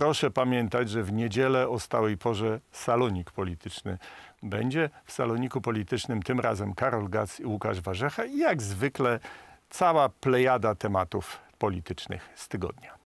Proszę pamiętać, że w niedzielę o stałej porze salonik polityczny będzie. W saloniku politycznym tym razem Karol Gac i Łukasz Warzecha i jak zwykle cała plejada tematów politycznych z tygodnia.